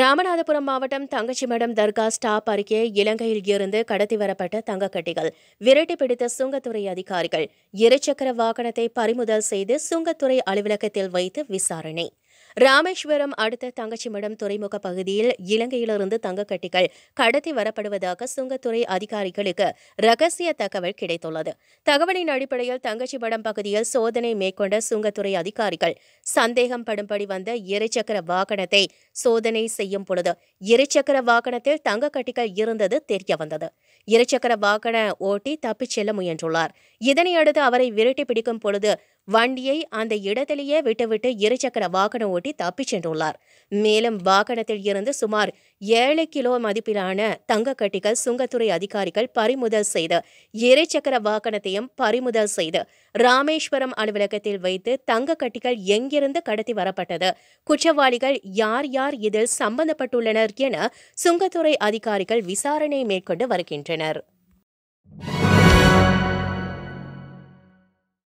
ராமநாதபுரம் மாவட்டம் தங்கச்சிமடம் தர்கா ஸ்டாப் அருகே இலங்கையில் இருந்து கடத்தி வரப்பட்ட தங்கக்கட்டிகள் விரட்டி பிடித்த சுங்கத்துறை அதிகாரிகள் இருசக்கர வாகனத்தை பறிமுதல் செய்து சுங்கத்துறை அலுவலகத்தில் வைத்து விசாரணை ராமேஸ்வரம் அடுத்த தங்கச்சிமடம் துறைமுக பகுதியில் இலங்கையிலிருந்து தங்கக்கட்டிகள் கடத்தி வரப்படுவதாக சுங்கத்துறை அதிகாரிகளுக்கு ரகசிய தகவல் கிடைத்துள்ளது தகவலின் அடிப்படையில் தங்கச்சிமடம் பகுதியில் சோதனை மேற்கொண்ட சுங்கத்துறை அதிகாரிகள் சந்தேகம் படும்படி வந்த இருசக்கர வாகனத்தை சோதனை செய்யும் பொழுது இருசக்கர வாகனத்தில் தங்கக்கட்டிகள் இருந்தது தெரிய வந்தது இருசக்கர வாகன ஓட்டி தப்பிச் செல்ல முயன்றுள்ளார் இதனையடுத்து அவரை விரட்டி பிடிக்கும் பொழுது வண்டியை அந்த இடத்திலேயே விட்டுவிட்டு இருசக்கர வாகனம் ஓட்டி தப்பிச் சென்றுள்ளார் மேலும் வாகனத்தில் இருந்து சுமார் ஏழு கிலோ மதிப்பிலான தங்கக்கட்டிகள் கட்டிகள் சுங்கத்துறை அதிகாரிகள் பறிமுதல் செய்து இருசக்கர வாகனத்தையும் பறிமுதல் செய்து ராமேஸ்வரம் அலுவலகத்தில் வைத்து தங்கக் கட்டிகள் எங்கிருந்து கடத்தி வரப்பட்டது குற்றவாளிகள் யார் யார் இதில் சம்பந்தப்பட்டுள்ளனர் என சுங்கத்துறை அதிகாரிகள் விசாரணை மேற்கொண்டு வருகின்றனர்